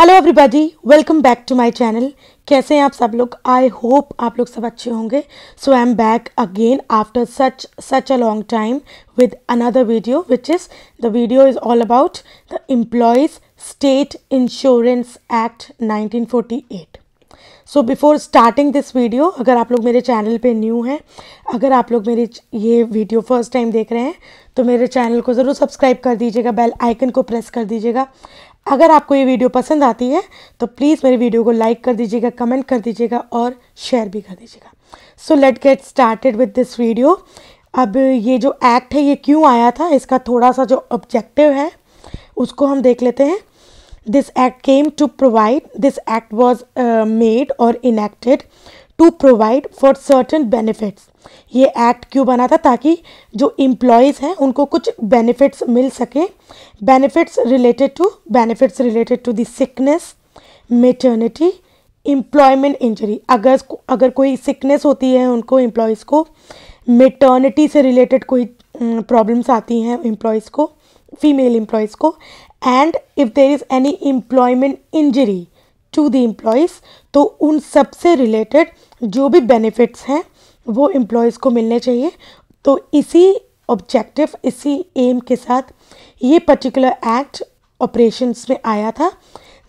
Hello everybody welcome back to my channel कैसे हैं आप सब लोग आई होप आप लोग सब अच्छे होंगे so I am back again after such such a long time with another video which is the video is all about the employees state insurance act 1948 so before starting this video अगर आप लोग मेरे channel पे new हैं अगर आप लोग मेरे ये वीडियो फर्स्ट टाइम देख रहे हैं तो मेरे चैनल को ज़रूर सब्सक्राइब कर दीजिएगा बेल आइकन को प्रेस कर दीजिएगा अगर आपको ये वीडियो पसंद आती है तो प्लीज़ मेरी वीडियो को लाइक कर दीजिएगा कमेंट कर दीजिएगा और शेयर भी कर दीजिएगा so let get started with this video अब ये जो एक्ट है ये क्यों आया था इसका थोड़ा सा जो ऑब्जेक्टिव है उसको हम देख लेते हैं this act came to provide this act was made और enacted to provide for certain benefits ये एक्ट क्यों बना था ताकि जो इम्प्लॉयज़ हैं उनको कुछ बेनिफिट्स मिल सकें benefits related to benefits related to sickness maternity employment injury अगर अगर कोई सिकनेस होती है उनको एम्प्लॉयज़ को मेटर्निटी से रिलेटेड कोई प्रॉब्लम्स आती हैं इम्प्लॉयज़ को फीमेल इम्प्लॉयज़ को and if there is any employment injury to the employees तो उन सबसे रिलेटेड जो भी बेनिफिट्स हैं वो एम्प्लॉयज़ को मिलने चाहिए तो इसी ऑब्जेक्टिव इसी एम के साथ ये पर्टिकुलर एक्ट ऑपरेशंस में आया था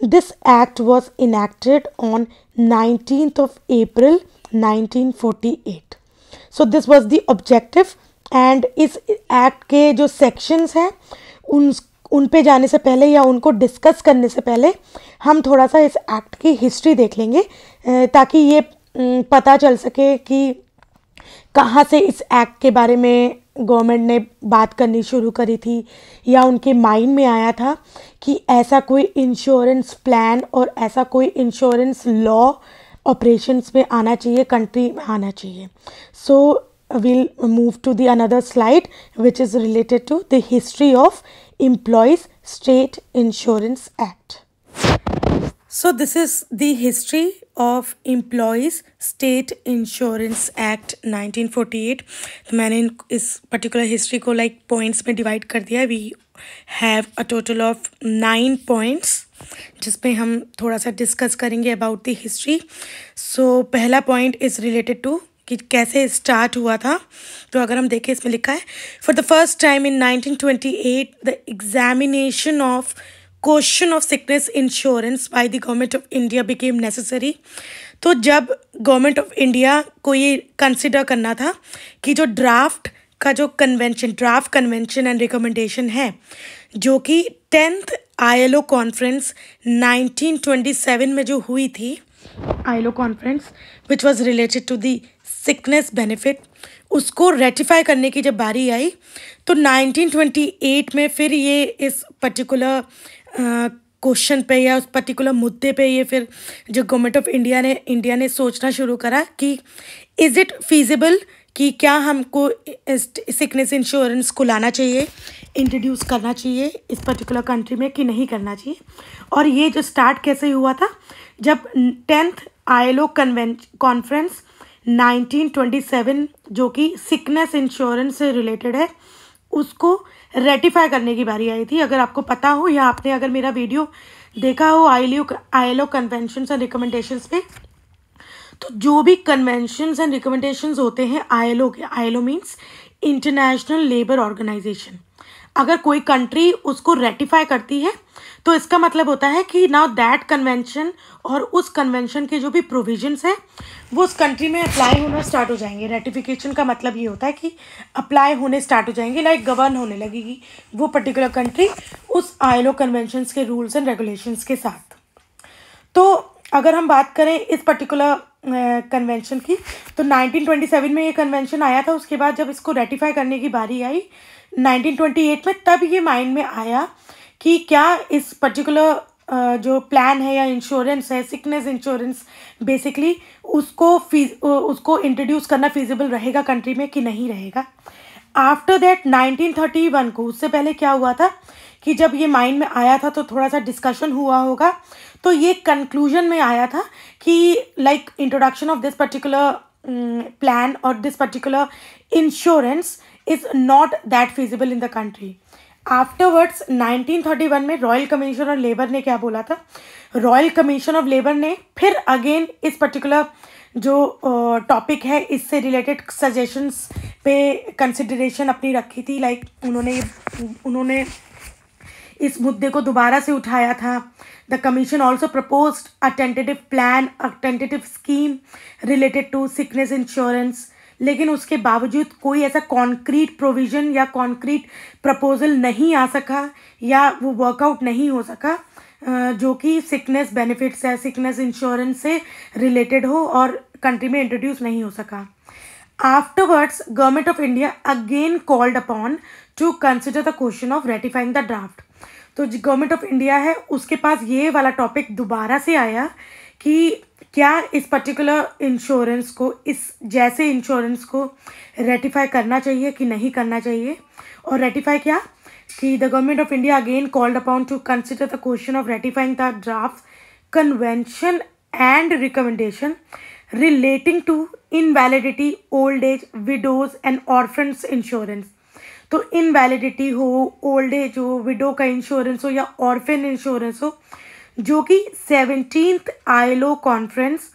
this act was enacted on nineteen of April 1948 so this was the objective and इस एक्ट के जो सेक्शंस हैं उन उन पे जाने से पहले या उनको डिस्कस करने से पहले हम थोड़ा सा इस एक्ट की हिस्ट्री देख लेंगे ताकि ये पता चल सके कि कहाँ से इस एक्ट के बारे में गवर्नमेंट ने बात करनी शुरू करी थी या उनके माइंड में आया था कि ऐसा कोई इंश्योरेंस प्लान और ऐसा कोई इंश्योरेंस लॉ ऑपरेशंस में आना चाहिए कंट्री में आना चाहिए so we'll move to the another slide which is related to the history of employees state insurance act So this is the history of Employees State Insurance Act 1948. तो मैंने इस particular history को like like points में divide कर दिया we have a total of nine points जिसमें हम थोड़ा सा डिस्कस करेंगे अबाउट द हिस्ट्री सो पहला पॉइंट इज़ रिलेटेड टू कि कैसे स्टार्ट हुआ था तो अगर हम देखें इसमें लिखा है for the first time in 1928 the examination of question of sickness insurance by the government of India became necessary तो जब गवर्नमेंट ऑफ इंडिया को ये कंसिडर करना था कि जो ड्राफ्ट का जो convention draft convention and recommendation है जो कि टेंथ आईएलओ कॉन्फ्रेंस 1927 में जो हुई थी ILO conference which was related to the sickness benefit उसको रेटिफाई करने की जब बारी आई तो 1928 में फिर ये इस पर्टिकुलर क्वेश्चन पे या उस पर्टिकुलर मुद्दे पे ये फिर जो गवर्नमेंट ऑफ इंडिया ने इंडिया ने सोचना शुरू करा कि इज़ इट फीजिबल कि क्या हमको सिकनेस इंश्योरेंस को लाना चाहिए इंट्रोड्यूस करना चाहिए इस पर्टिकुलर कंट्री में कि नहीं करना चाहिए और ये जो स्टार्ट कैसे हुआ था जब टेंथ आईएलओ कन्वें कॉन्फ्रेंस 1927 जो कि सिकनेस इंश्योरेंस से रिलेटेड है उसको रेटिफाई करने की बारी आई थी अगर आपको पता हो या आपने अगर मेरा वीडियो देखा हो I I L O and recommendations पे तो जो भी कन्वेंशन एंड रिकमेंडेशंस होते हैं आई एल ओ के I L O means international labour organization अगर कोई कंट्री उसको रेटिफाई करती है तो इसका मतलब होता है कि नाउ दैट कन्वेंशन और उस कन्वेंशन के जो भी प्रोविजंस हैं वो उस कंट्री में अप्लाई होना स्टार्ट हो जाएंगे रेटिफिकेशन का मतलब ये होता है कि अप्लाई होने स्टार्ट हो जाएंगे लाइक गवर्न होने लगेगी वो पर्टिकुलर कंट्री उस आयलो कन्वेंशन के रूल्स एंड रेगुलेशंस के साथ तो अगर हम बात करें इस पर्टिकुलर कन्वेंशन की तो 1927 में ये कन्वेंशन आया था उसके बाद जब इसको रेटिफाई करने की बारी आई 1928 में तब ये माइंड में आया कि क्या इस पर्टिकुलर जो प्लान है या इंश्योरेंस है सिकनेस इंश्योरेंस बेसिकली उसको फीज उसको इंट्रोड्यूस करना फिजिबल रहेगा कंट्री में कि नहीं रहेगा आफ्टर दैट 1931 को उससे पहले क्या हुआ था कि जब ये माइंड में आया था तो थोड़ा सा डिस्कशन हुआ होगा तो ये कंक्लूजन में आया था कि like introduction of this particular plan और this particular insurance is not that feasible in the country afterwards 1931 में रॉयल कमीशन ऑफ लेबर ने क्या बोला था रॉयल कमीशन ऑफ लेबर ने फिर अगेन इस पर्टिकुलर जो टॉपिक है इससे रिलेटेड सजेशंस पे कंसिडरेशन अपनी रखी थी लाइक उन्होंने उन्होंने इस मुद्दे को दोबारा से उठाया था the commission also propose a tentative plan a tentative scheme related to sickness insurance लेकिन उसके बावजूद कोई ऐसा कॉन्क्रीट प्रोविज़न या कॉन्क्रीट प्रपोज़ल नहीं आ सका या वो वर्कआउट नहीं हो सका जो कि सिकनेस बेनिफिट्स है सिकनेस इंश्योरेंस से रिलेटेड हो और कंट्री में इंट्रोड्यूस नहीं हो सका afterwards government of India again called upon to consider the question of ratifying the draft तो गवर्नमेंट ऑफ इंडिया है उसके पास ये वाला टॉपिक दोबारा से आया कि क्या इस पर्टिकुलर इंश्योरेंस को इस जैसे इंश्योरेंस को रेटिफाई करना चाहिए कि नहीं करना चाहिए और रेटिफाई क्या कि the government of India again called upon to consider the question of ratifying the draft and recommendation relating to invalidity old age widows and orphans insurance तो इनवैलिडिटी हो ओल्ड एज हो widow का insurance हो या orphan insurance हो जो कि seventeen ILO conference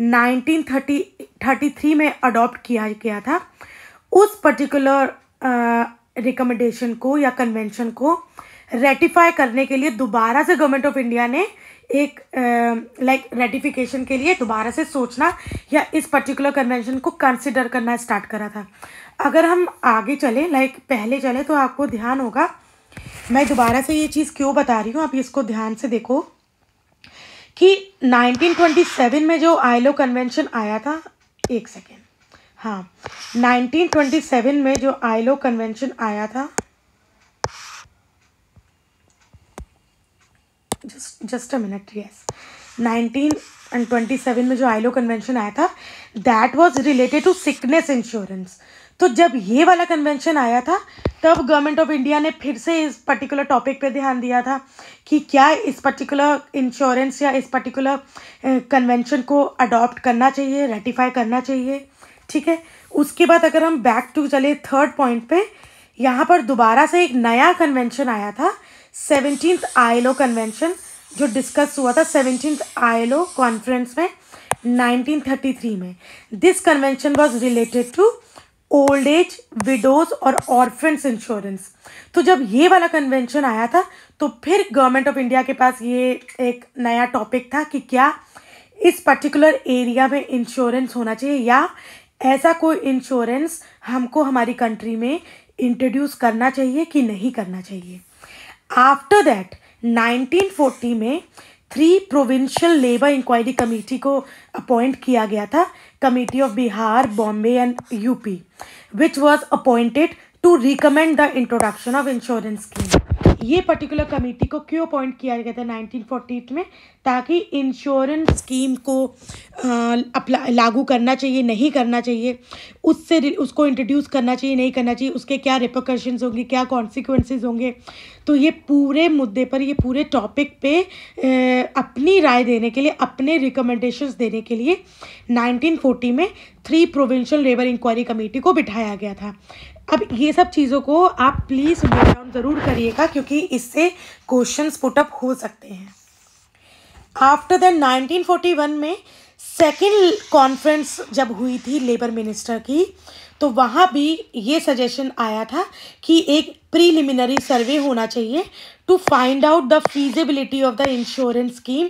1933 में अडॉप्ट किया गया था उस पर्टिकुलर रिकमेंडेशन uh, को या कन्वेंशन को रेटिफाई करने के लिए दोबारा से गवर्नमेंट ऑफ इंडिया ने एक लाइक uh, रेटिफिकेशन like, के लिए दोबारा से सोचना या इस पर्टिकुलर कन्वेंशन को कंसिडर करना स्टार्ट करा था अगर हम आगे चले लाइक like, पहले चले तो आपको ध्यान होगा मैं दोबारा से ये चीज़ क्यों बता रही हूँ आप इसको ध्यान से देखो कि 1927 में जो आईलो कन्वेंशन आया था एक सेकेंड हाँ 1927 में जो आईलो कन्वेंशन आया था just just a minute yes 1927 में जो आईलो कन्वेंशन आया था that was related to sickness insurance तो जब ये वाला कन्वेंशन आया था तब गवर्नमेंट ऑफ इंडिया ने फिर से इस पर्टिकुलर टॉपिक पे ध्यान दिया था कि क्या इस पर्टिकुलर इंश्योरेंस या इस पर्टिकुलर कन्वेंशन को अडॉप्ट करना चाहिए रेटिफाई करना चाहिए ठीक है उसके बाद अगर हम बैक टू चले थर्ड पॉइंट पे यहाँ पर दोबारा से एक नया कन्वेंशन आया था सेवनटीन आईलो कन्वेंशन जो डिस्कस हुआ था सेवनटीन आईलो कॉन्फ्रेंस में 1933 में this convention was related to old age widows और ऑर्फेंस इंश्योरेंस तो जब ये वाला कन्वेंशन आया था तो फिर गवर्नमेंट ऑफ इंडिया के पास ये एक नया टॉपिक था कि क्या इस पर्टिकुलर एरिया में इंश्योरेंस होना चाहिए या ऐसा कोई इंश्योरेंस हमको हमारी कंट्री में इंट्रोड्यूस करना चाहिए कि नहीं करना चाहिए आफ्टर दैट 1940 में three provincial labour inquiry committee को अपॉइंट किया गया था Committee of Bihar, Bombay and UP, which was appointed to recommend the introduction of insurance scheme. ये पर्टिकुलर कमेटी को क्यों अपॉइंट किया गया था नाइनटीन फोर्टी में ताकि इंश्योरेंस स्कीम को अप्लाई लागू करना चाहिए नहीं करना चाहिए उससे उसको इंट्रोड्यूस करना चाहिए नहीं करना चाहिए उसके क्या रिपोकशंस होंगे क्या कॉन्सिक्वेंसेज होंगे तो ये पूरे मुद्दे पर ये पूरे टॉपिक पे ए, अपनी राय देने के लिए अपने रिकमेंडेशंस देने के लिए 1940 में three provincial labour inquiry committee को बिठाया गया था अब ये सब चीज़ों को आप प्लीज़ नोट डाउन ज़रूर करिएगा क्योंकि इससे क्वेश्चन पुटअप हो सकते हैं आफ्टर द 1941 में सेकेंड कॉन्फ्रेंस जब हुई थी लेबर मिनिस्टर की तो वहाँ भी ये सजेशन आया था कि एक प्रीलिमिनरी सर्वे होना चाहिए to find out the feasibility of the insurance scheme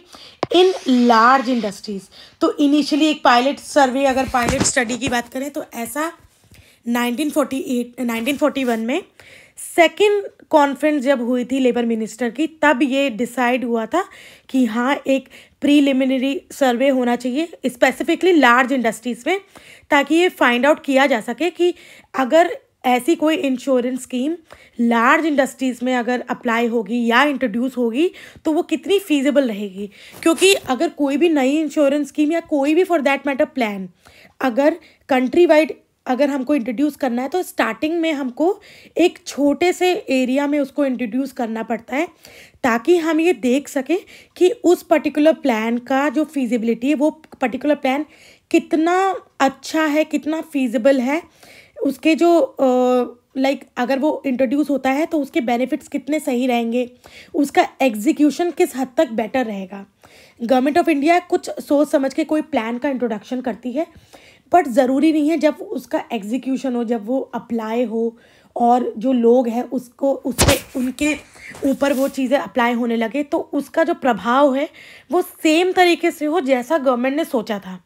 in large industries तो इनिशियली एक पायलट सर्वे अगर पायलट स्टडी की बात करें तो ऐसा 1948 1941 में सेकेंड कॉन्फ्रेंस जब हुई थी लेबर मिनिस्टर की तब ये डिसाइड हुआ था कि हाँ एक प्रीलिमिनरी सर्वे होना चाहिए स्पेसिफिकली लार्ज इंडस्ट्रीज़ में ताकि ये फाइंड आउट किया जा सके कि अगर ऐसी कोई इंश्योरेंस स्कीम लार्ज इंडस्ट्रीज़ में अगर अप्लाई होगी या इंट्रोड्यूस होगी तो वो कितनी फीजिबल रहेगी क्योंकि अगर कोई भी नई इंश्योरेंस स्कीम या कोई भी फॉर दैट मैटर प्लान अगर कंट्री वाइड अगर हमको इंट्रोड्यूस करना है तो स्टार्टिंग में हमको एक छोटे से एरिया में उसको इंट्रोड्यूस करना पड़ता है ताकि हम ये देख सकें कि उस पर्टिकुलर प्लान का जो फीजिबिलिटी है वो पर्टिकुलर प्लान कितना अच्छा है कितना फीजिबल है उसके जो लाइक like, अगर वो इंट्रोड्यूस होता है तो उसके बेनिफिट्स कितने सही रहेंगे उसका एग्जीक्यूशन किस हद तक बेटर रहेगा गवर्नमेंट ऑफ इंडिया कुछ सोच समझ के कोई प्लान का इंट्रोडक्शन करती है बट ज़रूरी नहीं है जब उसका एग्जीक्यूशन हो जब वो अप्लाई हो और जो लोग हैं उसको उसके उनके ऊपर वो चीज़ें अप्लाई होने लगे तो उसका जो प्रभाव है वो सेम तरीके से हो जैसा गवर्नमेंट ने सोचा था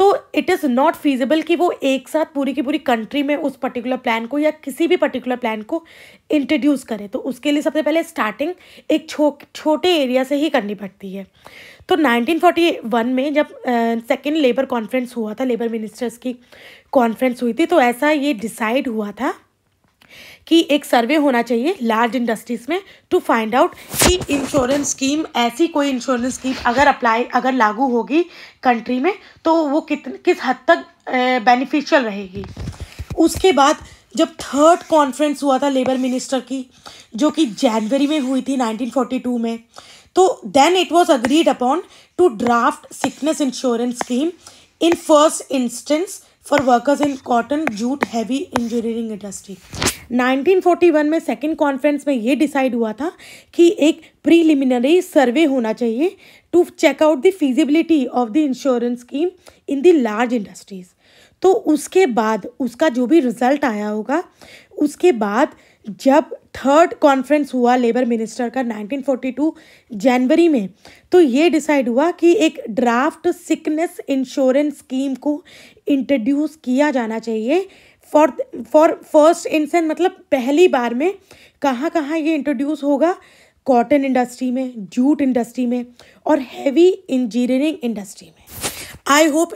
तो इट इज़ नॉट फीजिबल कि वो एक साथ पूरी की पूरी कंट्री में उस पर्टिकुलर प्लान को या किसी भी पर्टिकुलर प्लान को इंट्रोड्यूस करें तो उसके लिए सबसे पहले स्टार्टिंग एक छो छोटे एरिया से ही करनी पड़ती है तो 1941 में जब सेकेंड लेबर कॉन्फ्रेंस हुआ था लेबर मिनिस्टर्स की कॉन्फ्रेंस हुई थी तो ऐसा ये डिसाइड हुआ था कि एक सर्वे होना चाहिए लार्ज इंडस्ट्रीज़ में टू फाइंड आउट कि इंश्योरेंस स्कीम ऐसी कोई इंश्योरेंस स्कीम अगर अप्लाई अगर लागू होगी कंट्री में तो वो कितने किस हद तक बेनिफिशियल रहेगी उसके बाद जब थर्ड कॉन्फ्रेंस हुआ था लेबर मिनिस्टर की जो कि जनवरी में हुई थी 1942 में तो then it was agreed upon to draft sickness insurance scheme in first instance for workers in cotton jute heavy engineering industry 1941 में सेकेंड कॉन्फ्रेंस में ये डिसाइड हुआ था कि एक प्रीलिमिनरी सर्वे होना चाहिए to check out the feasibility of the insurance scheme in the large industries तो उसके बाद उसका जो भी रिजल्ट आया होगा उसके बाद जब थर्ड कॉन्फ्रेंस हुआ लेबर मिनिस्टर का 1942 जनवरी में तो ये डिसाइड हुआ कि एक ड्राफ्ट सिकनेस इंश्योरेंस स्कीम को इंट्रोड्यूस किया जाना चाहिए फॉर फॉर फर्स्ट इंसेंट मतलब पहली बार में कहाँ कहाँ ये इंट्रोड्यूस होगा कॉटन इंडस्ट्री में जूट इंडस्ट्री में और हैवी इंजीनियरिंग इंडस्ट्री में आई होप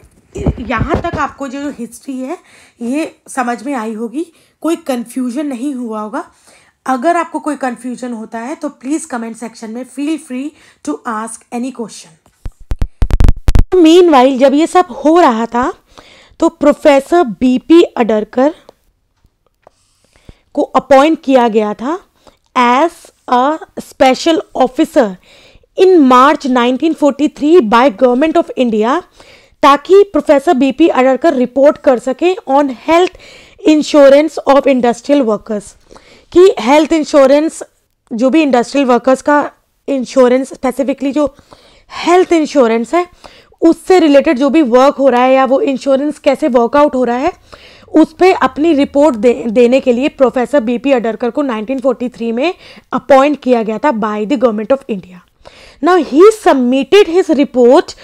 यहाँ तक आपको जो हिस्ट्री है ये समझ में आई होगी कोई कन्फ्यूजन नहीं हुआ होगा अगर आपको कोई कन्फ्यूजन होता है तो प्लीज़ कमेंट सेक्शन में feel free to ask any question meanwhile जब ये सब हो रहा था तो प्रोफेसर बीपी अडरकर को अपॉइंट किया गया था as a special officer in March 1943 by government of India ताकि प्रोफेसर बीपी अडरकर रिपोर्ट कर सके on health insurance of industrial workers कि हेल्थ इंश्योरेंस जो भी इंडस्ट्रियल वर्कर्स का इंश्योरेंस स्पेसिफिकली जो हेल्थ इंश्योरेंस है उससे रिलेटेड जो भी वर्क हो रहा है या वो इंश्योरेंस कैसे वर्कआउट हो रहा है उस पर अपनी रिपोर्ट दे, देने के लिए प्रोफेसर बी पी अडरकर को 1943 में अपॉइंट किया गया था by the government of India now he submitted his report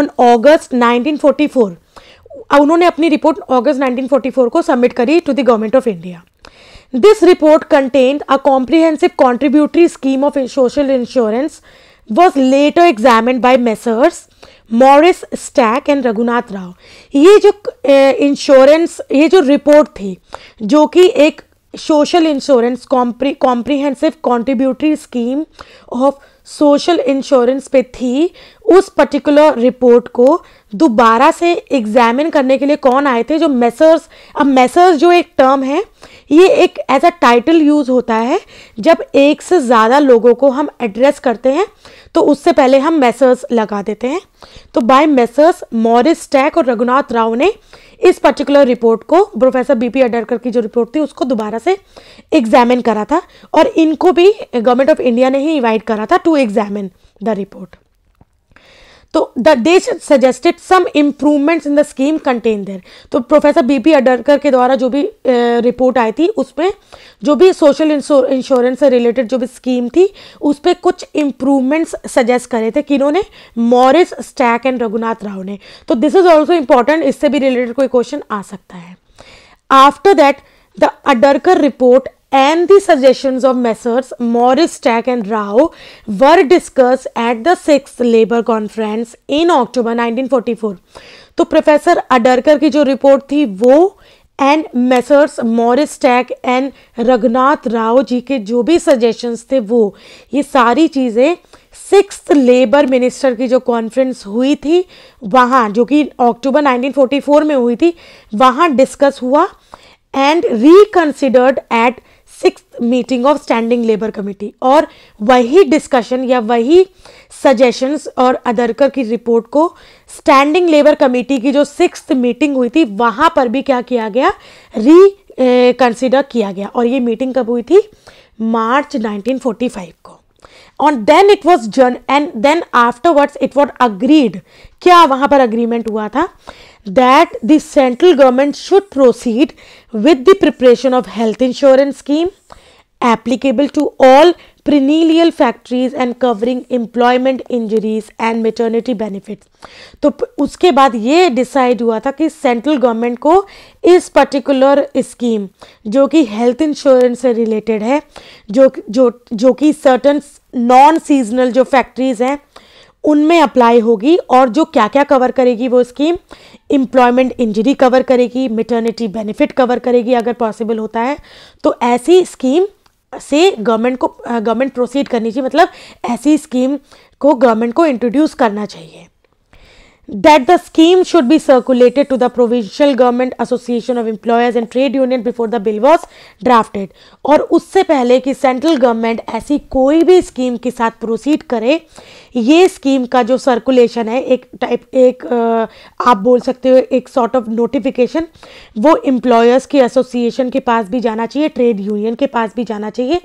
on August 1944 उन्होंने अपनी रिपोर्ट अगस्त 1944 को सबमिट करी to the government of India this report contained a comprehensive contributory scheme of social insurance was later examine by Messrs Morris Stack and Raghunath Rao ये जो insurance eh, ये जो रिपोर्ट थी जो कि एक social insurance compre comprehensive contributory scheme of social insurance पे थी उस पर्टिकुलर रिपोर्ट को दोबारा से एग्जामिन करने के लिए कौन आए थे जो मैसर्स अब मैसर्स जो एक टर्म है ये एक एज अ टाइटल यूज़ होता है जब एक से ज़्यादा लोगों को हम एड्रेस करते हैं तो उससे पहले हम मैसर्स लगा देते हैं तो बाय मेसर्स मॉरिस टैक और रघुनाथ राव ने इस पर्टिकुलर रिपोर्ट को प्रोफेसर बीपी अडरकर की जो रिपोर्ट थी उसको दोबारा से एग्जामिन करा था और इनको भी गवर्नमेंट ऑफ इंडिया ने ही इन्वाइट करा था टू एग्जामिन द रिपोर्ट तो द देश suggested some improvements in the scheme contain there तो प्रोफेसर बी पी अडरकर के द्वारा जो भी रिपोर्ट आई थी उसमें जो भी सोशल इंश्योरेंस से रिलेटेड जो भी स्कीम थी उस पर कुछ इम्प्रूवमेंट्स सजेस्ट करे थे किन्होंने Morris Stack and Raghunath Rao ने तो दिस इज ऑल्सो इम्पॉर्टेंट इससे भी रिलेटेड कोई क्वेश्चन आ सकता है after that the Adarkar report and the suggestions of Messrs. Morris, Stack and Rao were discussed at the sixth labor Conference in October 1944. to professor adarkar ki jo report thi wo and Messrs Morris Stack and Raghunath Rao ji के जो भी suggestions थे वो ये सारी चीज़ें six labour minister की जो कॉन्फ्रेंस हुई थी वहाँ जो कि अक्टूबर 1944 में हुई थी वहाँ डिस्कस हुआ and reconsidered at six meeting of standing labour committee और वही डिस्कशन या वही सजेशंस और अदरकर की रिपोर्ट को स्टैंडिंग लेबर कमेटी की जो सिक्स मीटिंग हुई थी वहाँ पर भी क्या किया गया री कंसिडर eh, किया गया और ये मीटिंग कब हुई थी मार्च 1945 को और देन इट वॉज जन and then afterwards it was agreed क्या वहाँ पर अग्रीमेंट हुआ था that the central government should proceed with the preparation of health insurance scheme applicable to all perennial factories and covering employment injuries and maternity benefits तो उसके बाद ये decide हुआ था कि सेंट्रल गवर्नमेंट को इस पर्टिकुलर स्कीम जो कि हेल्थ इंश्योरेंस से रिलेटेड है जो जो जो कि सर्टन नॉन सीजनल जो फैक्ट्रीज हैं उनमें अप्लाई होगी और जो क्या क्या कवर करेगी वो स्कीम एम्प्लॉयमेंट इंजरी कवर करेगी मेटर्निटी बेनिफिट कवर करेगी अगर पॉसिबल होता है तो ऐसी स्कीम से गवर्नमेंट को गवर्नमेंट प्रोसीड करनी चाहिए मतलब ऐसी स्कीम को गवर्नमेंट को इंट्रोड्यूस करना चाहिए that the scheme should be circulated to the provincial government association of employers and trade union before the bill was drafted और उससे पहले कि सेंट्रल गवर्नमेंट ऐसी कोई भी स्कीम के साथ प्रोसीड करे ये स्कीम का जो सर्कुलेशन है एक टाइप एक आप बोल सकते हो एक सॉर्ट ऑफ नोटिफिकेशन वो एम्प्लॉयर्स की एसोसिएशन के पास भी जाना चाहिए ट्रेड यूनियन के पास भी जाना चाहिए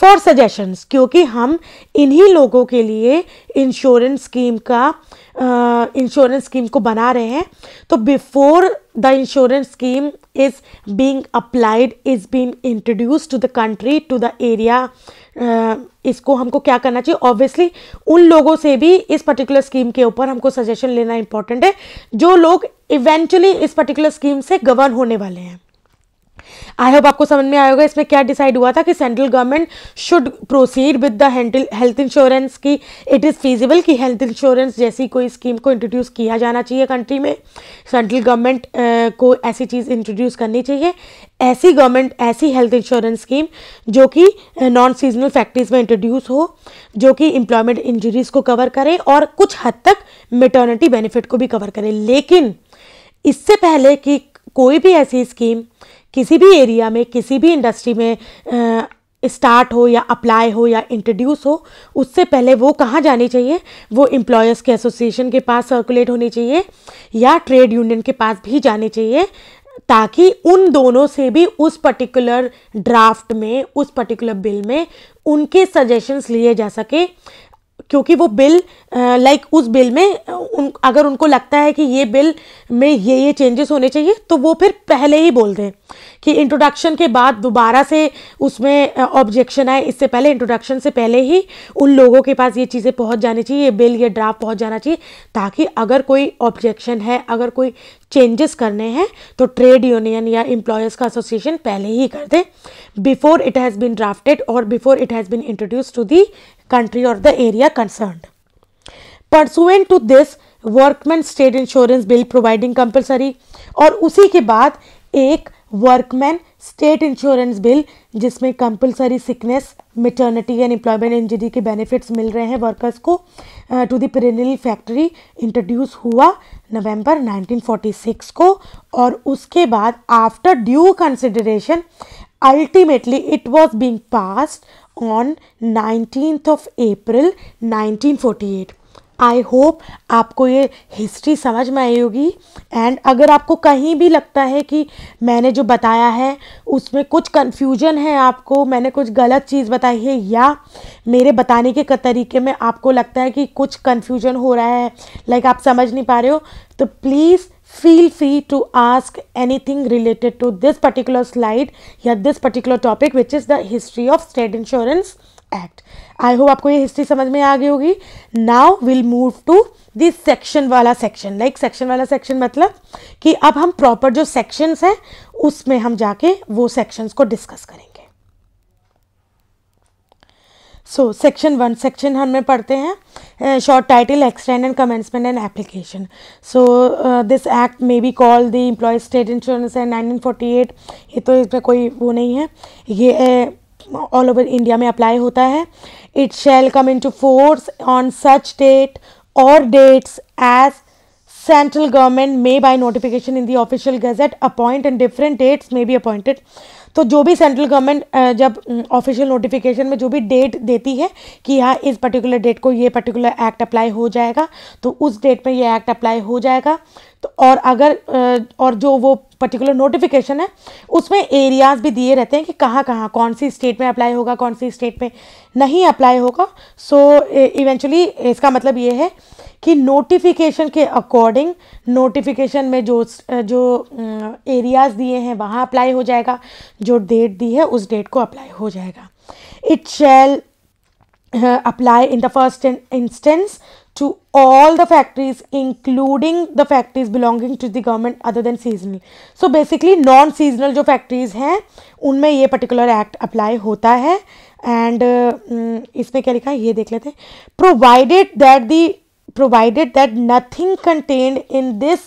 फॉर सजेशंस क्योंकि हम इन्हीं लोगों के लिए इंश्योरेंस स्कीम का इंश्योरेंस स्कीम को बना रहे हैं तो before the insurance scheme is being applied is being introduce to the country to the area इसको हमको क्या करना चाहिए ऑब्वियसली उन लोगों से भी इस पर्टिकुलर स्कीम के ऊपर हमको सजेशन लेना इंपॉर्टेंट है जो लोग इवेंचुअली इस पर्टिकुलर स्कीम से गवर्न होने वाले हैं आई होप आपको समझ में आएगा इसमें क्या डिसाइड हुआ था कि central government should proceed with the health insurance की इट इज़ फीजिबल कि हेल्थ इंश्योरेंस जैसी कोई स्कीम को इंट्रोड्यूस किया जाना चाहिए कंट्री में सेंट्रल गवर्नमेंट को ऐसी चीज़ इंट्रोड्यूस करनी चाहिए ऐसी गवर्नमेंट ऐसी हेल्थ इंश्योरेंस स्कीम जो कि नॉन सीजनल फैक्ट्रीज में इंट्रोड्यूस हो जो कि एम्प्लॉयमेंट इंजरीज को कवर करे और कुछ हद तक मेटर्निटी बेनिफिट को भी कवर करे लेकिन इससे पहले कि कोई भी ऐसी स्कीम किसी भी एरिया में किसी भी इंडस्ट्री में स्टार्ट हो या अप्लाई हो या इंट्रोड्यूस हो उससे पहले वो कहाँ जानी चाहिए वो एम्प्लॉयर्स के एसोसिएशन के पास सर्कुलेट होनी चाहिए या ट्रेड यूनियन के पास भी जानी चाहिए ताकि उन दोनों से भी उस पर्टिकुलर ड्राफ्ट में उस पर्टिकुलर बिल में उनके सजेशंस लिए जा सके क्योंकि वो बिल लाइक उस बिल में उन अगर उनको लगता है कि ये बिल में ये ये चेंजेस होने चाहिए तो वो फिर पहले ही बोल दें कि इंट्रोडक्शन के बाद दोबारा से उसमें ऑब्जेक्शन आए इससे पहले इंट्रोडक्शन से पहले ही उन लोगों के पास ये चीज़ें पहुंच जानी चाहिए ये बिल ये ड्राफ्ट पहुंच जाना चाहिए ताकि अगर कोई ऑब्जेक्शन है अगर कोई चेंजेस करने हैं तो ट्रेड यूनियन या एम्प्लॉयर्स का एसोसिएशन पहले ही कर दे before it has been drafted और before it has been introduce to the country और the area concern pursuant to this workman state insurance bill providing compulsory और उसी के बाद एक वर्कमैन स्टेट इंश्योरेंस बिल जिसमें compulsory sickness maternity and employment injury के benefits मिल रहे हैं वर्कर्स को to the perennial factory introduce हुआ नवंबर 1946 को और उसके बाद after due consideration ultimately it was being passed on nineteen of April 1948 I hope आपको ये हिस्ट्री समझ में आई होगी एंड अगर आपको कहीं भी लगता है कि मैंने जो बताया है उसमें कुछ कन्फ्यूजन है आपको मैंने कुछ गलत चीज़ बताई है या मेरे बताने के तरीके में आपको लगता है कि कुछ कन्फ्यूजन हो रहा है लाइक like आप समझ नहीं पा रहे हो तो please feel free to ask anything related to this particular slide या this particular topic which is the history of state insurance act I hope आपको ये हिस्ट्री समझ में आ गई होगी now will move to this section वाला section like section वाला सेक्शन मतलब कि अब हम प्रॉपर जो सेक्शंस हैं उसमें हम जाके वो सेक्शंस को डिस्कस करेंगे सो सेक्शन वन सेक्शन हम में पढ़ते हैं short title extend and commencement and application so this act may be call the employ state insurance and nineteen forty eight ये तो इसमें कोई वो नहीं है ये uh, ऑल ओवर इंडिया में अप्लाई होता है it shall come into force on such date or dates as central government may by notification in the official gazette appoint and different dates may be appointed तो जो भी central government जब official notification में जो भी date देती है कि हाँ इस पर्टिकुलर डेट को ये पर्टिकुलर एक्ट अप्लाई हो जाएगा तो उस डेट में ये एक्ट अप्लाई हो जाएगा तो और अगर और जो वो पर्टिकुलर नोटिफिकेशन है उसमें एरियाज़ भी दिए रहते हैं कि कहाँ कहाँ कौन सी स्टेट में अप्लाई होगा कौन सी स्टेट में नहीं अप्लाई होगा सो so, इवेंचुअली इसका मतलब ये है कि नोटिफिकेशन के अकॉर्डिंग नोटिफिकेशन में जो जो एरियाज़ दिए हैं वहाँ अप्लाई हो जाएगा जो डेट दी है उस डेट को अप्लाई हो जाएगा it shall apply in the first instance to all the factories including the factories belonging to the government other than seasonal so basically non seasonal jo factories hain unme ye particular act apply hota hai and uh, इसमें क्या लिखा है ये देख लेते हैं provided that the provided that nothing contained in this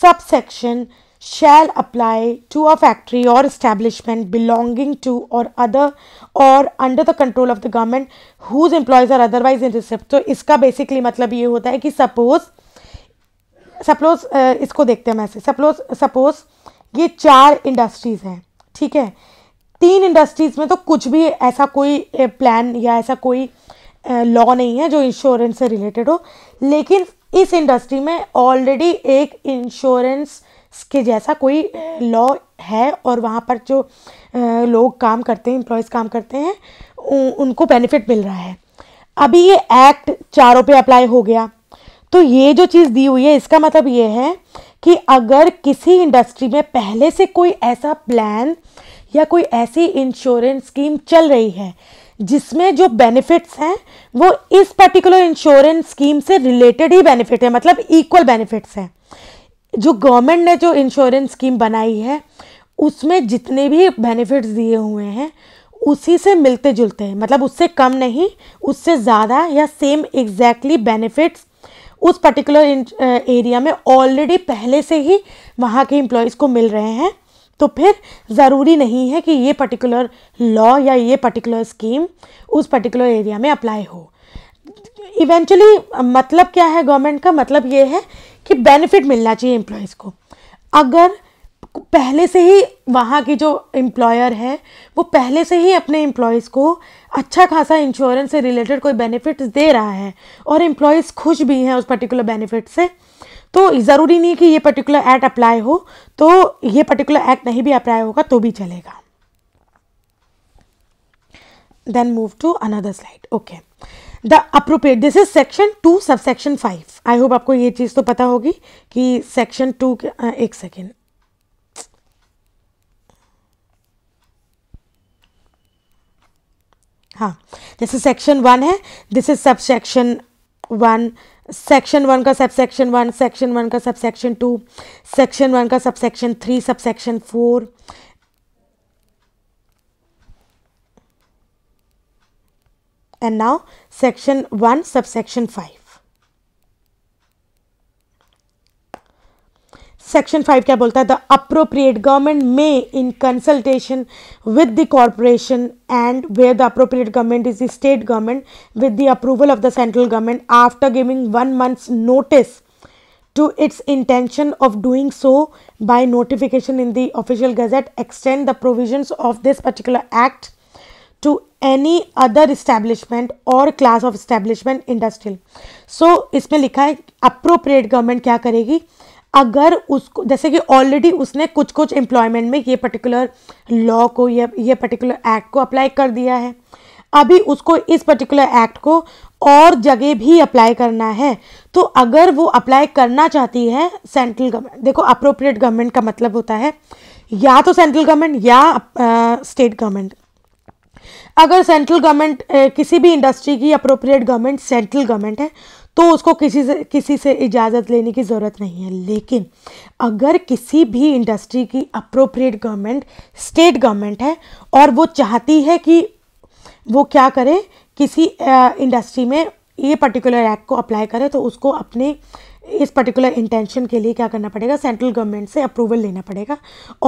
subsection shall apply to a factory or establishment belonging to or other or under the control of the government whose employees are otherwise in receipt so iska basically matlab ye hota hai ki suppose suppose uh, इसको देखते हैं हम suppose suppose suppose ये चार industries हैं ठीक है तीन इंडस्ट्रीज़ में तो कुछ भी ऐसा plan ya aisa koi कोई लॉ नहीं है जो इंश्योरेंस से रिलेटेड हो लेकिन इस इंडस्ट्री में ऑलरेडी एक इंश्योरेंस के जैसा कोई लॉ है और वहाँ पर जो लोग काम करते हैं एम्प्लॉयज़ काम करते हैं उनको बेनिफिट मिल रहा है अभी ये एक्ट चारों पे अप्लाई हो गया तो ये जो चीज़ दी हुई है इसका मतलब ये है कि अगर किसी इंडस्ट्री में पहले से कोई ऐसा प्लान या कोई ऐसी इंश्योरेंस स्कीम चल रही है जिसमें जो बेनिफिट्स हैं वो इस पर्टिकुलर इंश्योरेंस स्कीम से रिलेटेड ही बेनिफिट है मतलब इक्वल बेनिफिट्स हैं जो गवर्नमेंट ने जो इंश्योरेंस स्कीम बनाई है उसमें जितने भी बेनिफिट्स दिए हुए हैं उसी से मिलते जुलते हैं मतलब उससे कम नहीं उससे ज़्यादा या सेम एग्जैक्टली बेनिफिट्स उस पर्टिकुलर एरिया uh, में ऑलरेडी पहले से ही वहाँ के एम्प्लॉयज़ को मिल रहे हैं तो फिर ज़रूरी नहीं है कि ये पर्टिकुलर लॉ या ये पर्टिकुलर स्कीम उस पर्टिकुलर एरिया में अप्लाई हो इवेंचुअली मतलब क्या है गवर्नमेंट का मतलब ये है कि बेनिफिट मिलना चाहिए एम्प्लॉयज़ को अगर पहले से ही वहाँ की जो एम्प्लॉयर है वो पहले से ही अपने एम्प्लॉयज़ को अच्छा खासा इंश्योरेंस से रिलेटेड कोई बेनिफिट्स दे रहा है और एम्प्लॉयज़ खुश भी हैं उस पर्टिकुलर बेनिफिट से तो ज़रूरी नहीं कि ये पर्टिकुलर एक्ट अप्लाई हो तो ये पर्टिकुलर एक्ट नहीं भी अप्लाई होगा तो भी चलेगा then move to another slide okay the appropriate this is section two sub section five I hope आपको ये चीज़ तो पता होगी कि सेक्शन टू एक सेकेंड हाँ जैसे सेक्शन वन है this is sub section one section one का sub section one section one का sub section two section one का sub section three sub section four and now section 1 subsection 5 section 5 kya bolta hai the appropriate government may in consultation with the corporation and where the appropriate government is the state government with the approval of the central government after giving one month's notice to its intention of doing so by notification in the official gazette extend the provisions of this particular act to any other establishment or class of establishment industrial so इसमें लिखा है appropriate government क्या करेगी अगर उसको जैसे कि already उसने कुछ कुछ एम्प्लॉयमेंट में ये पर्टिकुलर लॉ को या ये पर्टिकुलर एक्ट को अप्लाई कर दिया है अभी उसको इस पर्टिकुलर एक्ट को और जगह भी अप्लाई करना है तो अगर वो अप्लाई करना चाहती है सेंट्रल गवर्नमेंट देखो अप्रोप्रिएट गवर्नमेंट का मतलब होता है या तो सेंट्रल गवर्नमेंट या स्टेट गवर्नमेंट अगर सेंट्रल गवर्नमेंट किसी भी इंडस्ट्री की अप्रोप्रिएट गवर्नमेंट सेंट्रल गवर्नमेंट है तो उसको किसी से किसी से इजाज़त लेने की ज़रूरत नहीं है लेकिन अगर किसी भी इंडस्ट्री की अप्रोप्रिएट गवर्नमेंट स्टेट गवर्नमेंट है और वो चाहती है कि वो क्या करे किसी इंडस्ट्री में ये पर्टिकुलर एक्ट को अप्लाई करे तो उसको अपने इस पर्टिकुलर इंटेंशन के लिए क्या करना पड़ेगा सेंट्रल गवर्नमेंट से अप्रूवल लेना पड़ेगा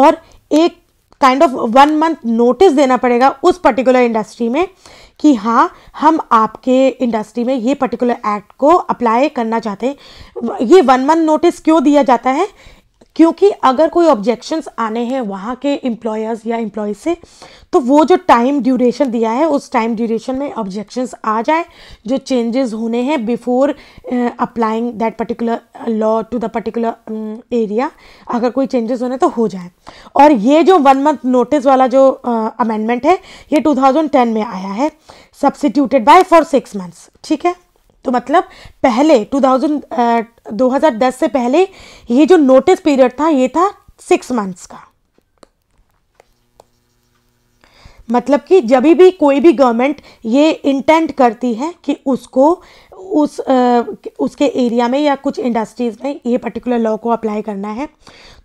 और एक kind of one month notice देना पड़ेगा उस पर्टिकुलर इंडस्ट्री में कि हाँ हम आपके इंडस्ट्री में ये पर्टिकुलर एक्ट को अप्लाई करना चाहते हैं ये वन मंथ नोटिस क्यों दिया जाता है क्योंकि अगर कोई ऑब्जेक्शंस आने हैं वहाँ के एम्प्लॉयर्स या एम्प्लॉय से तो वो जो टाइम ड्यूरेशन दिया है उस टाइम ड्यूरेशन में ऑब्जेक्शंस आ जाए जो चेंजेस होने हैं before applying that particular law to the particular area अगर कोई चेंजेस होने तो हो जाए और ये जो वन मंथ नोटिस वाला जो अमेंडमेंट uh, है ये 2010 में आया है substituted by for six months ठीक है तो मतलब पहले 2000 uh, 2010 से पहले ये जो नोटिस पीरियड था ये था सिक्स मंथ्स का मतलब कि जब भी कोई भी गवर्नमेंट ये इंटेंट करती है कि उसको उस आ, उसके एरिया में या कुछ इंडस्ट्रीज़ में ये पर्टिकुलर लॉ को अप्लाई करना है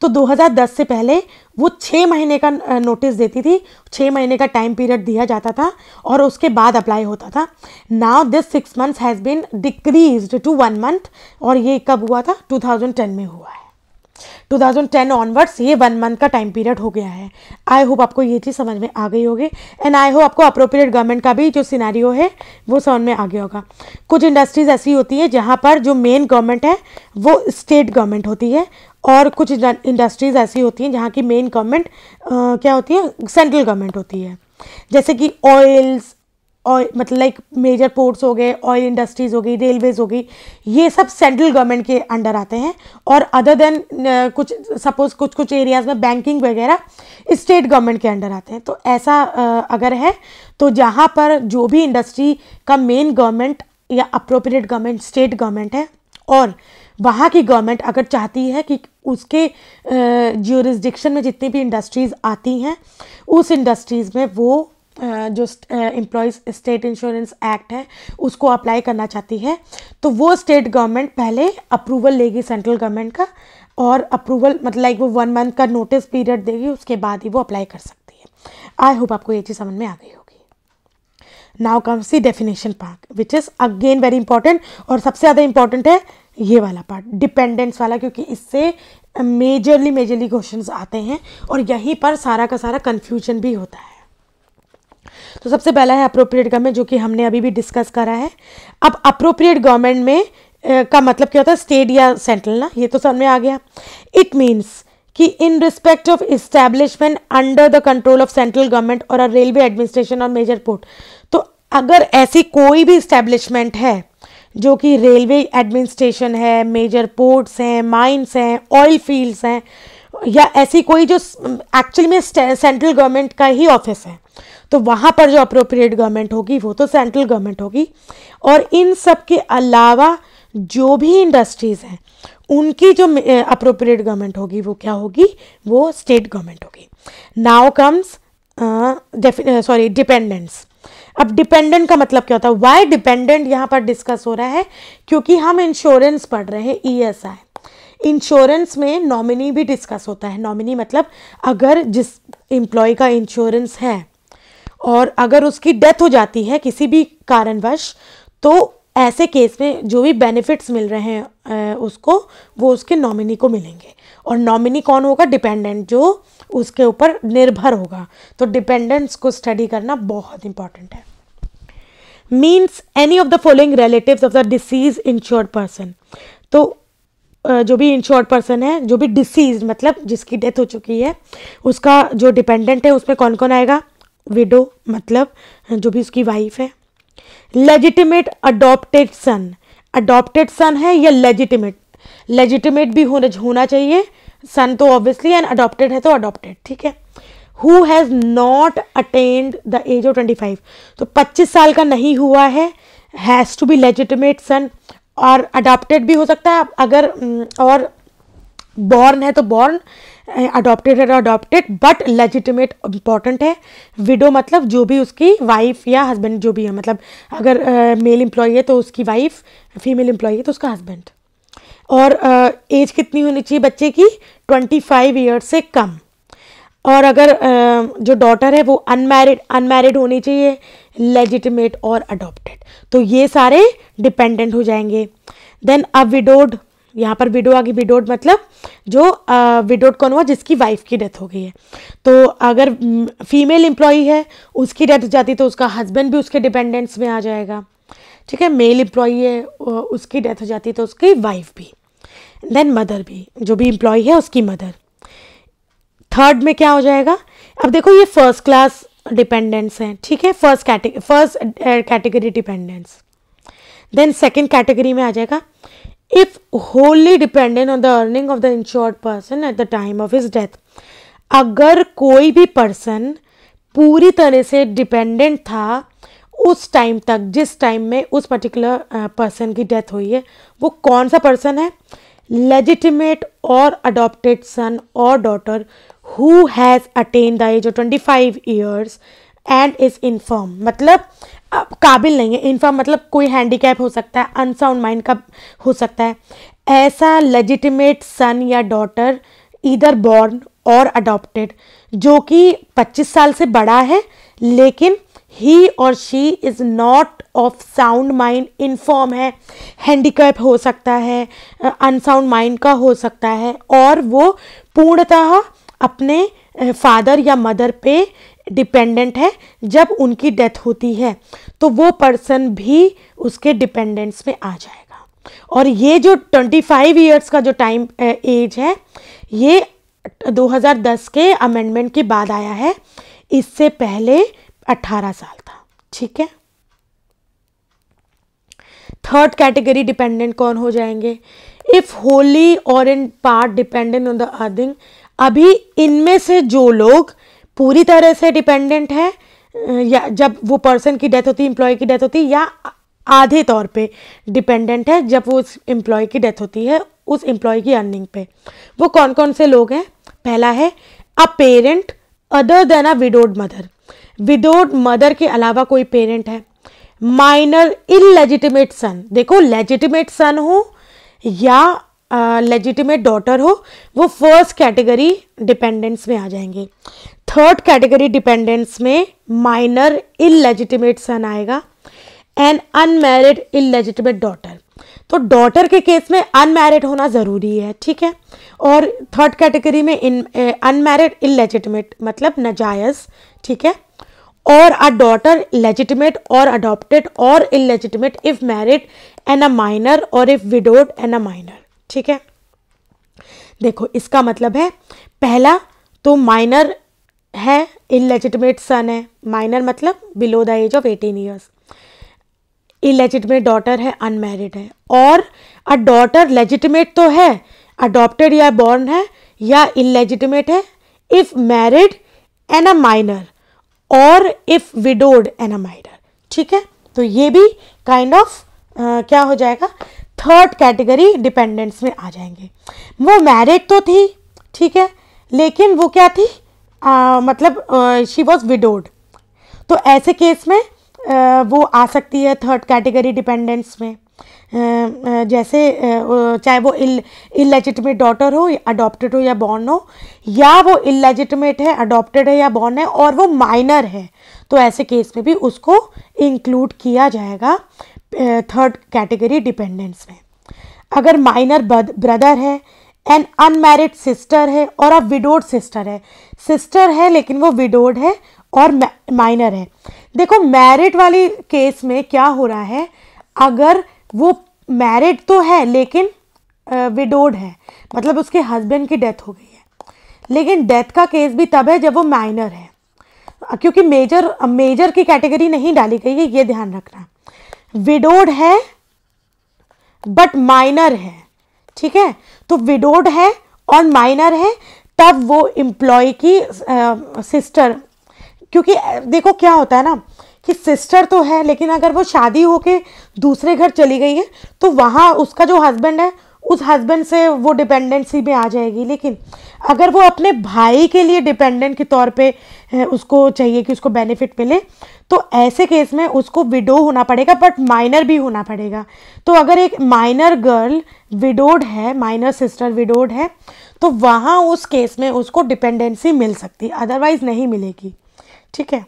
तो 2010 से पहले वो छः महीने का नोटिस देती थी छः महीने का टाइम पीरियड दिया जाता था और उसके बाद अप्लाई होता था now this six months has been decrease to one month और ये कब हुआ था 2010 में हुआ है 2010 ऑनवर्ड्स ये वन मंथ का टाइम पीरियड हो गया है आई होप आपको ये चीज़ समझ में आ गई होगी एंड आई होप आपको अप्रोप्रिएट गवर्नमेंट का भी जो सिनारियो है वो समझ में आ गया होगा कुछ इंडस्ट्रीज़ ऐसी होती है जहाँ पर जो मेन गवर्नमेंट है वो स्टेट गवर्नमेंट होती है और कुछ इंडस्ट्रीज़ ऐसी होती हैं जहाँ की मेन गवर्नमेंट क्या होती है सेंट्रल गवर्नमेंट होती है जैसे कि ऑयल्स और मतलब लाइक मेजर पोर्ट्स हो गए ऑयल इंडस्ट्रीज़ हो गई रेलवेज़ हो गई ये सब सेंट्रल गवर्नमेंट के अंडर आते हैं और अदर देन uh, कुछ सपोज कुछ कुछ एरियाज़ में बैंकिंग वगैरह स्टेट गवर्नमेंट के अंडर आते हैं तो ऐसा uh, अगर है तो जहाँ पर जो भी इंडस्ट्री का मेन गवर्नमेंट या अप्रोप्रिएट गवर्नमेंट स्टेट गवर्नमेंट है और वहाँ की गवर्नमेंट अगर चाहती है कि उसके ज्यूरिस्डिक्शन uh, में जितनी भी इंडस्ट्रीज़ आती हैं उस इंडस्ट्रीज़ में वो जो एम्प्लॉयज़ स्टेट इंश्योरेंस एक्ट है उसको अप्लाई करना चाहती है तो वो स्टेट गवर्नमेंट पहले अप्रूवल लेगी सेंट्रल गवर्नमेंट का और अप्रूवल मतलब लाइक वो वन मंथ का नोटिस पीरियड देगी उसके बाद ही वो अप्लाई कर सकती है आई होप आपको ये चीज़ समझ में आ गई होगी now comes the definition part which is again very important और सबसे ज़्यादा इंपॉर्टेंट है ये वाला पार्ट डिपेंडेंस वाला क्योंकि इससे मेजरली मेजरली क्वेश्चंस आते हैं और यहीं पर सारा का सारा कन्फ्यूजन भी होता है तो सबसे पहला है अप्रोप्रिएट गवर्नमेंट जो कि हमने अभी भी डिस्कस करा है अब अप्रोप्रिएट गवर्नमेंट में का मतलब क्या होता है स्टेट या सेंट्रल ना ये तो समझ में आ गया इट मीन्स कि in respect of establishment under the control of central government or railway administration or major port तो अगर ऐसी कोई भी इस्टेब्लिशमेंट है जो कि रेलवे एडमिनिस्ट्रेशन है मेजर पोर्ट्स हैं माइंस हैं ऑयल फील्ड्स हैं या ऐसी कोई जो एक्चुअली में सेंट्रल गवर्नमेंट का ही ऑफिस है तो वहाँ पर जो अप्रोप्रिएट गवर्नमेंट होगी वो तो सेंट्रल गवर्नमेंट होगी और इन सब के अलावा जो भी इंडस्ट्रीज़ हैं उनकी जो अप्रोप्रिएट गवर्नमेंट होगी वो क्या होगी वो स्टेट गवर्नमेंट होगी नाउ कम्स सॉरी डिपेंडेंट्स अब डिपेंडेंट का मतलब क्या होता है वाई डिपेंडेंट यहाँ पर डिस्कस हो रहा है क्योंकि हम इंश्योरेंस पढ़ रहे हैं ई एस आई इंश्योरेंस में नॉमिनी भी डिस्कस होता है नॉमिनी मतलब अगर जिस एम्प्लॉय का इंश्योरेंस है और अगर उसकी डेथ हो जाती है किसी भी कारणवश तो ऐसे केस में जो भी बेनिफिट्स मिल रहे हैं उसको वो उसके नॉमिनी को मिलेंगे और नॉमिनी कौन होगा डिपेंडेंट जो उसके ऊपर निर्भर होगा तो डिपेंडेंट्स को स्टडी करना बहुत इंपॉर्टेंट है means any of the following relatives of the deceased insured person तो जो भी इंश्योर्ड पर्सन है जो भी डिसीज मतलब जिसकी डेथ हो चुकी है उसका जो डिपेंडेंट है उसमें कौन कौन आएगा विडो मतलब जो भी उसकी वाइफ है legitimate adopted son adopted son है या लेजिटिमेट लेजिटिमेट भी होना होना चाहिए सन तो ऑब्वियसली एंड अडोप्टेड है तो अडोप्टेड ठीक है who has not attend the age of twenty five तो पच्चीस साल का नहीं हुआ है has to be legitimate son और अडॉप्टेड भी हो सकता है अगर और बॉर्न है तो बॉर्न अडॉप्टेड है अडॉप्टेड बट लेजिटिमेट इम्पॉर्टेंट है विडो मतलब जो भी उसकी वाइफ या हस्बैंड जो भी है मतलब अगर मेल इम्प्लॉय है तो उसकी वाइफ फीमेल इम्प्लॉय है तो उसका हस्बैंड और एज uh, कितनी होनी चाहिए बच्चे की ट्वेंटी फाइव ईयर से कम और अगर uh, जो डॉटर है वो अनमैरिड अनमैरिड होनी चाहिए लेजिटिमेट और अडोप्टेड तो ये सारे डिपेंडेंट हो जाएंगे देन अ विडोड यहाँ पर विडो आगे विडोड मतलब जो विडोड कौन हुआ जिसकी वाइफ की डेथ हो गई है तो अगर फीमेल एम्प्लॉई है उसकी डेथ हो जाती तो उसका हस्बैंड भी उसके डिपेंडेंट्स में आ जाएगा ठीक है मेल एम्प्लॉई है उसकी डेथ हो जाती तो उसकी वाइफ भी देन मदर भी जो भी एम्प्लॉय है उसकी मदर थर्ड में क्या हो जाएगा अब देखो ये फर्स्ट क्लास डिपेंडेंट्स हैं ठीक है first category first category dependents then second category में आ जाएगा if wholly dependent on the earning of the insured person at the time of his death अगर कोई भी पर्सन पूरी तरह से डिपेंडेंट था उस टाइम तक जिस टाइम में उस पर्टिकुलर पर्सन uh, की डेथ हुई है वो कौन सा पर्सन है लेजिटिमेट और अडॉप्टेड सन और daughter who has attain the age of twenty five years and is infirm मतलब अब काबिल नहीं है इनफॉर्म मतलब कोई हैंडीकैप हो सकता है अनसाउंड माइंड का हो सकता है ऐसा लेजिटिमेट सन या डॉटर इधर बॉर्न और अडॉप्टेड जो कि 25 साल से बड़ा है लेकिन he or she is not of sound mind infirm है हैंडीकैप हो सकता है अनसाउंड माइंड का हो सकता है और वो पूर्णतः अपने फादर या मदर पे डिपेंडेंट है जब उनकी डेथ होती है तो वो पर्सन भी उसके डिपेंडेंट्स में आ जाएगा और ये जो 25 इयर्स का जो टाइम एज है ये 2010 के अमेंडमेंट के बाद आया है इससे पहले 18 साल था ठीक है थर्ड कैटेगरी डिपेंडेंट कौन हो जाएंगे if wholly or in part dependent on the earning अभी इनमें से जो लोग पूरी तरह से डिपेंडेंट है या जब वो पर्सन की डेथ होती एम्प्लॉय की डेथ होती या आधे तौर पे डिपेंडेंट है जब वो उस एम्प्लॉय की डेथ होती है उस एम्प्लॉय की अर्निंग पे वो कौन कौन से लोग हैं पहला है uh parent other than uh widowed mother widowed mother के अलावा कोई पेरेंट है माइनर इलेजिटिमेट सन देखो लेजिटिमेट सन हो या लेजिटिमेट डॉटर हो वो फर्स्ट कैटेगरी डिपेंडेंट्स में आ जाएंगे थर्ड कैटेगरी डिपेंडेंट्स में माइनर इलेजिटिमेट सन आएगा एंड अनमेरिड इलेजिटिमेट डॉटर तो डॉटर के केस में अनमेरिड होना ज़रूरी है ठीक है और थर्ड कैटेगरी में इन अनमेरिड इलेजिटिमेट मतलब नजायज़ ठीक है और अ डॉटर लेजिटिमेट और अडोप्टेड और illegitimate if married and a minor और if widowed and a minor ठीक है देखो इसका मतलब है पहला तो माइनर है इलेजिटमेट सन है माइनर मतलब below the age of eighteen years illegitimate daughter है अनमेरिड है और अ डॉटर लेजिटमेट तो है अडोप्टेड या बॉर्न है या इलेजिटमेट है if married and a minor और if widowed and a minor ठीक है तो ये भी kind kind of of, uh, क्या हो जाएगा थर्ड कैटेगरी डिपेंडेंट्स में आ जाएंगे वो मैरिड तो थी ठीक है लेकिन वो क्या थी आ, मतलब शी वॉज विडोड तो ऐसे केस में आ, वो आ सकती है थर्ड कैटेगरी डिपेंडेंट्स में आ, जैसे चाहे वो इल इलेजिटमेट डॉटर हो अडॉप्टेड हो या बॉर्न हो या वो इलेजिटमेट है अडोप्टेड है या बॉर्न है और वो माइनर है तो ऐसे केस में भी उसको इंक्लूड किया जाएगा थर्ड कैटेगरी डिपेंडेंट्स में अगर माइनर ब्रदर है एंड अनमैरिड सिस्टर है और अब विडोड सिस्टर है सिस्टर है लेकिन वो विडोड है और माइनर है देखो मैरिड वाली केस में क्या हो रहा है अगर वो मैरिड तो है लेकिन विडोड है मतलब उसके हस्बैंड की डेथ हो गई है लेकिन डेथ का केस भी तब है जब वो माइनर है क्योंकि मेजर मेजर की कैटेगरी नहीं डाली गई है ये ध्यान रखना विडोड है बट माइनर है ठीक है तो विडोड है और माइनर है तब वो एम्प्लॉय की सिस्टर क्योंकि देखो क्या होता है ना कि सिस्टर तो है लेकिन अगर वो शादी होके दूसरे घर चली गई है तो वहाँ उसका जो हस्बैंड है उस हस्बैंड से वो डिपेंडेंसी में आ जाएगी लेकिन अगर वो अपने भाई के लिए डिपेंडेंट के तौर पे उसको चाहिए कि उसको बेनिफिट मिले तो ऐसे केस में उसको विडो होना पड़ेगा बट माइनर भी होना पड़ेगा तो अगर एक माइनर गर्ल विडोड है माइनर सिस्टर विडोड है तो वहाँ उस केस में उसको डिपेंडेंसी मिल सकती अदरवाइज़ नहीं मिलेगी ठीक है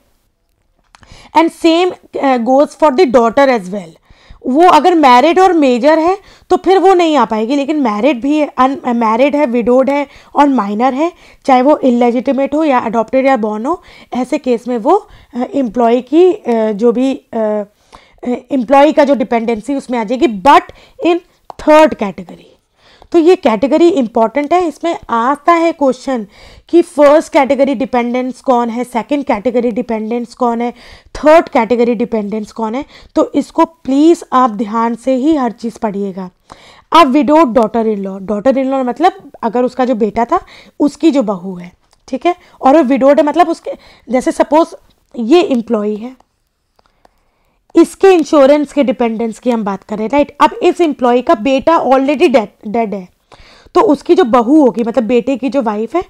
and same goes for the daughter as well वो अगर मैरिड और मेजर है तो फिर वो नहीं आ पाएगी लेकिन मैरिड भी अन मैरिड है विडोड है और माइनर है चाहे वो इलेजिटिमेट हो या अडॉप्टेड या बॉर्न हो ऐसे केस में वो एम्प्लॉय की जो भी एम्प्लॉय का जो डिपेंडेंसी उसमें आ जाएगी बट इन थर्ड कैटेगरी तो ये कैटेगरी इंपॉर्टेंट है इसमें आता है क्वेश्चन कि फर्स्ट कैटेगरी डिपेंडेंस कौन है सेकंड कैटेगरी डिपेंडेंस कौन है थर्ड कैटेगरी डिपेंडेंस कौन है तो इसको प्लीज़ आप ध्यान से ही हर चीज़ पढ़िएगा अब widow daughter in law daughter in law मतलब अगर उसका जो बेटा था उसकी जो बहू है ठीक है और वो विडोड है मतलब उसके जैसे सपोज ये इम्प्लॉई है इसके इंश्योरेंस के डिपेंडेंस की हम बात करें राइट अब इस एम्प्लॉय का बेटा ऑलरेडी डेड है तो उसकी जो बहू होगी मतलब बेटे की जो वाइफ है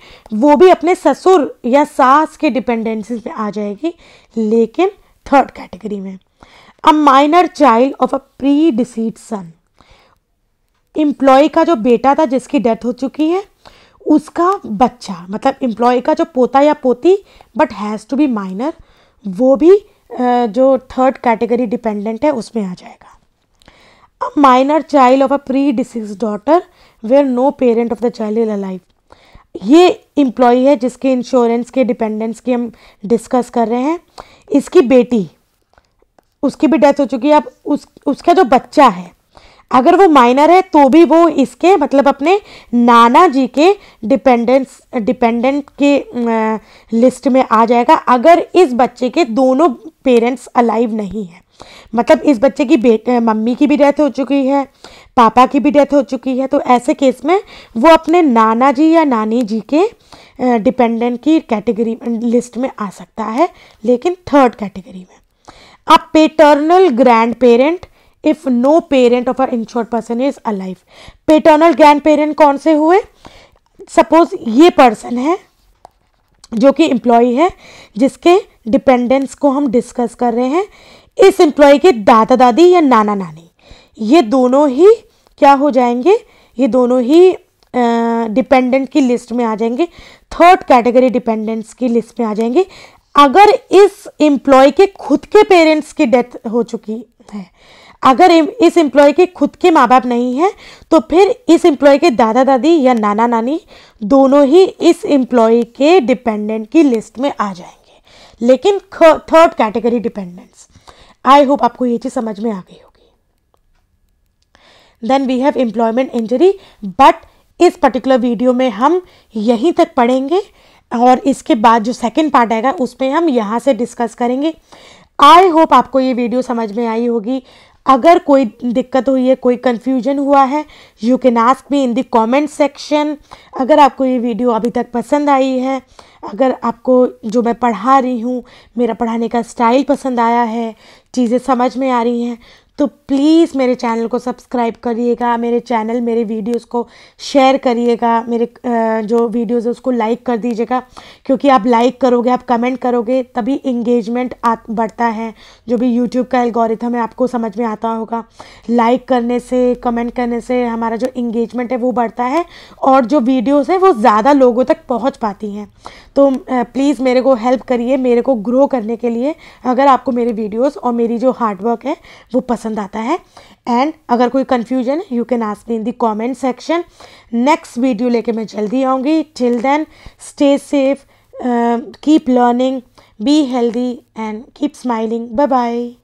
वो भी अपने ससुर या सास के डिपेंडेंसी में आ जाएगी लेकिन थर्ड कैटेगरी में a minor child of a predeceased son employee का जो बेटा था जिसकी डेथ हो चुकी है उसका बच्चा मतलब एम्प्लॉय का जो पोता या पोती but has to be minor वो भी जो थर्ड कैटेगरी डिपेंडेंट है उसमें आ जाएगा a minor child of a predeceased daughter where no parent of the child is alive ये इम्प्लॉई है जिसके इंश्योरेंस के डिपेंडेंस की हम डिस्कस कर रहे हैं इसकी बेटी उसकी भी डेथ हो चुकी है अब उस उसका जो बच्चा है अगर वो माइनर है तो भी वो इसके मतलब अपने नाना जी के डिपेंडेंस डिपेंडेंट के लिस्ट में आ जाएगा अगर इस बच्चे के दोनों पेरेंट्स अलाइव नहीं हैं मतलब इस बच्चे की बेट मम्मी की भी डेथ हो चुकी है पापा की भी डेथ हो चुकी है तो ऐसे केस में वो अपने नाना जी या नानी जी के डिपेंडेंट की कैटेगरी लिस्ट में आ सकता है लेकिन थर्ड कैटेगरी में अब paternal grandparent if no parent of a insured person is alive paternal grandparent कौन से हुए सपोज ये पर्सन है जो कि एम्प्लॉय है जिसके डिपेंडेंस को हम डिस्कस कर रहे हैं इस एम्प्लॉय के दादा दादी या नाना नानी ये दोनों ही क्या हो जाएंगे ये दोनों ही डिपेंडेंट की लिस्ट में आ जाएंगे थर्ड कैटेगरी डिपेंडेंट्स की लिस्ट में आ जाएंगे अगर इस एम्प्लॉय के खुद के पेरेंट्स की डेथ हो चुकी है अगर इस एम्प्लॉय के खुद के माँ बाप नहीं हैं तो फिर इस एम्प्लॉय के दादा दादी या नाना नानी दोनों ही इस एम्प्लॉय के डिपेंडेंट की लिस्ट में आ जाएंगे लेकिन third category dependents I hope आपको ये चीज़ समझ में आ गई होगी then we have employment injury but इस पर्टिकुलर वीडियो में हम यहीं तक पढ़ेंगे और इसके बाद जो सेकेंड पार्ट आएगा उसमें हम यहाँ से डिस्कस करेंगे आई होप आपको ये वीडियो समझ में आई होगी अगर कोई दिक्कत हुई है कोई कन्फ्यूजन हुआ है you can ask me in the comment section अगर आपको ये वीडियो अभी तक पसंद आई है अगर आपको जो मैं पढ़ा रही हूँ मेरा पढ़ाने का स्टाइल पसंद आया है चीज़ें समझ में आ रही हैं तो प्लीज़ मेरे चैनल को सब्सक्राइब करिएगा मेरे चैनल मेरे वीडियोस को शेयर करिएगा मेरे जो वीडियोस है उसको लाइक कर दीजिएगा क्योंकि आप लाइक करोगे आप कमेंट करोगे तभी इंगेजमेंट बढ़ता है जो भी यूट्यूब का एल्गोरिथम है आपको समझ में आता होगा लाइक करने से कमेंट करने से हमारा जो इंगेजमेंट है वो बढ़ता है और जो वीडियोज़ हैं वो ज़्यादा लोगों तक पहुँच पाती हैं तो प्लीज़ मेरे को हेल्प करिए मेरे को ग्रो करने के लिए अगर आपको मेरे वीडियोज़ और मेरी जो हार्डवर्क है वो पसंद पसंद आता है एंड अगर कोई confusion you can ask me in the comment section next video लेके मैं जल्दी आऊँगी till then stay safe keep learning be healthy and keep smiling bye bye